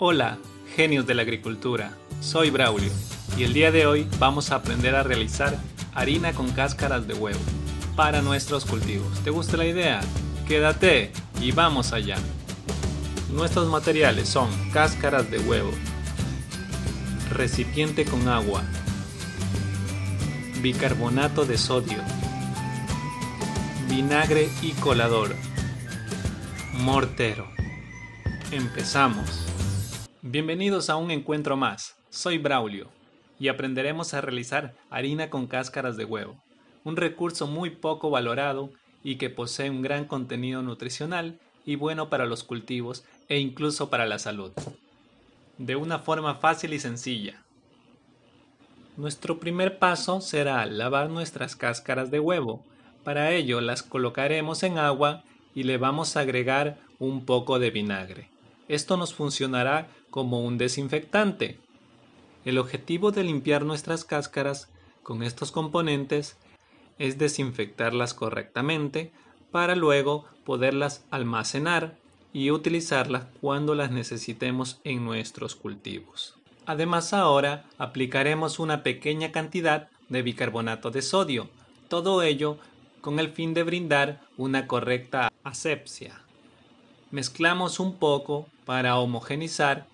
Hola, genios de la agricultura, soy Braulio y el día de hoy vamos a aprender a realizar harina con cáscaras de huevo para nuestros cultivos. ¿Te gusta la idea? Quédate y vamos allá. Nuestros materiales son cáscaras de huevo, recipiente con agua, bicarbonato de sodio, vinagre y colador, mortero. Empezamos. Bienvenidos a un encuentro más. Soy Braulio y aprenderemos a realizar harina con cáscaras de huevo, un recurso muy poco valorado y que posee un gran contenido nutricional y bueno para los cultivos e incluso para la salud. De una forma fácil y sencilla. Nuestro primer paso será lavar nuestras cáscaras de huevo. Para ello las colocaremos en agua y le vamos a agregar un poco de vinagre. Esto nos funcionará como un desinfectante. El objetivo de limpiar nuestras cáscaras con estos componentes es desinfectarlas correctamente para luego poderlas almacenar y utilizarlas cuando las necesitemos en nuestros cultivos. Además ahora aplicaremos una pequeña cantidad de bicarbonato de sodio, todo ello con el fin de brindar una correcta asepsia mezclamos un poco para homogenizar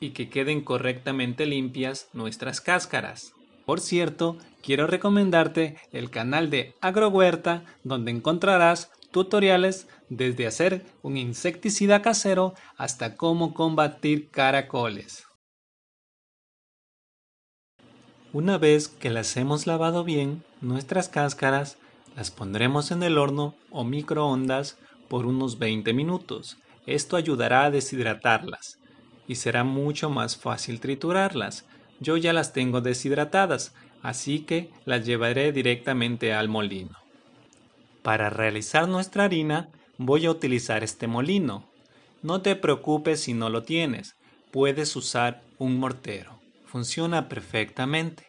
y que queden correctamente limpias nuestras cáscaras. Por cierto, quiero recomendarte el canal de Agrohuerta donde encontrarás tutoriales desde hacer un insecticida casero hasta cómo combatir caracoles. Una vez que las hemos lavado bien, nuestras cáscaras las pondremos en el horno o microondas por unos 20 minutos. Esto ayudará a deshidratarlas y será mucho más fácil triturarlas. Yo ya las tengo deshidratadas, así que las llevaré directamente al molino. Para realizar nuestra harina voy a utilizar este molino. No te preocupes si no lo tienes, puedes usar un mortero. Funciona perfectamente.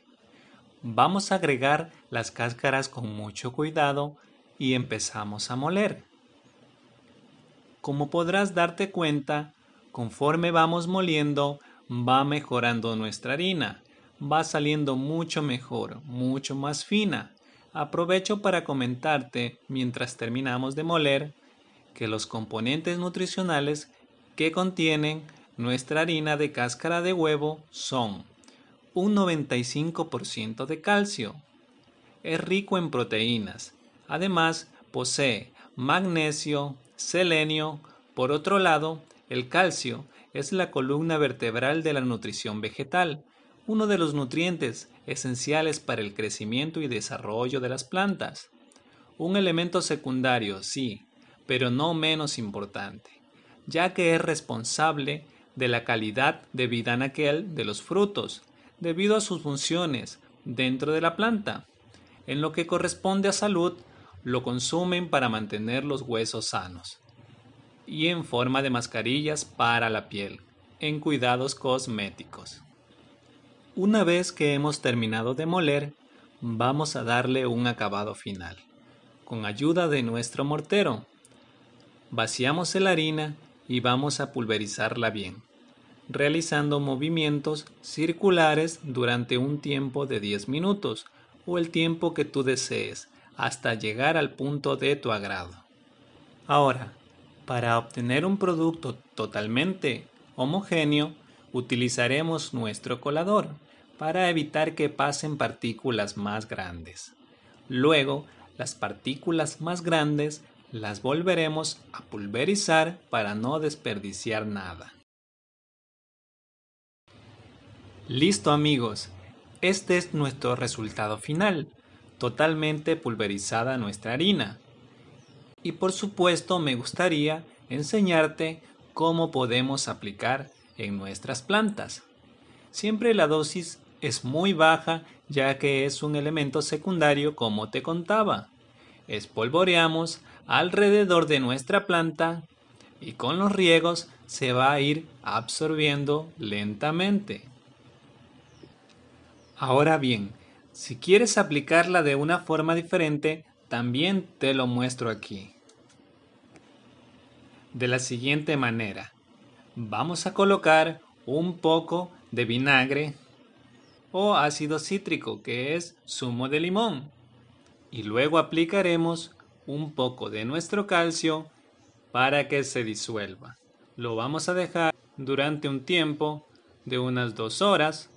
Vamos a agregar las cáscaras con mucho cuidado y empezamos a moler como podrás darte cuenta, conforme vamos moliendo, va mejorando nuestra harina, va saliendo mucho mejor, mucho más fina. Aprovecho para comentarte, mientras terminamos de moler, que los componentes nutricionales que contienen nuestra harina de cáscara de huevo son un 95% de calcio. Es rico en proteínas. Además, posee magnesio, selenio. Por otro lado, el calcio es la columna vertebral de la nutrición vegetal, uno de los nutrientes esenciales para el crecimiento y desarrollo de las plantas. Un elemento secundario, sí, pero no menos importante, ya que es responsable de la calidad de vida aquel de los frutos, debido a sus funciones dentro de la planta. En lo que corresponde a salud, lo consumen para mantener los huesos sanos y en forma de mascarillas para la piel, en cuidados cosméticos. Una vez que hemos terminado de moler, vamos a darle un acabado final. Con ayuda de nuestro mortero, vaciamos la harina y vamos a pulverizarla bien, realizando movimientos circulares durante un tiempo de 10 minutos o el tiempo que tú desees hasta llegar al punto de tu agrado. Ahora, para obtener un producto totalmente homogéneo, utilizaremos nuestro colador para evitar que pasen partículas más grandes. Luego, las partículas más grandes las volveremos a pulverizar para no desperdiciar nada. Listo amigos, este es nuestro resultado final totalmente pulverizada nuestra harina. Y por supuesto me gustaría enseñarte cómo podemos aplicar en nuestras plantas. Siempre la dosis es muy baja ya que es un elemento secundario como te contaba. Espolvoreamos alrededor de nuestra planta y con los riegos se va a ir absorbiendo lentamente. Ahora bien, si quieres aplicarla de una forma diferente, también te lo muestro aquí. De la siguiente manera, vamos a colocar un poco de vinagre o ácido cítrico, que es zumo de limón, y luego aplicaremos un poco de nuestro calcio para que se disuelva. Lo vamos a dejar durante un tiempo de unas dos horas.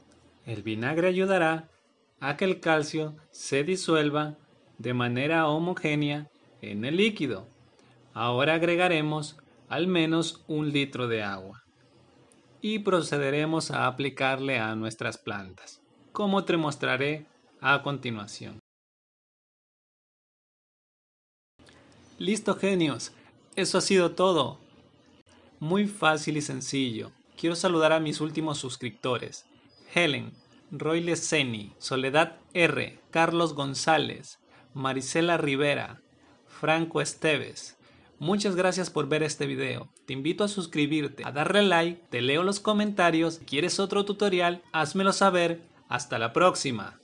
El vinagre ayudará a que el calcio se disuelva de manera homogénea en el líquido. Ahora agregaremos al menos un litro de agua y procederemos a aplicarle a nuestras plantas, como te mostraré a continuación. Listo genios, eso ha sido todo. Muy fácil y sencillo. Quiero saludar a mis últimos suscriptores. Helen, Roy Leseni, Soledad R., Carlos González, Marisela Rivera, Franco Esteves. Muchas gracias por ver este video. Te invito a suscribirte, a darle like, te leo los comentarios. Si quieres otro tutorial, házmelo saber. Hasta la próxima.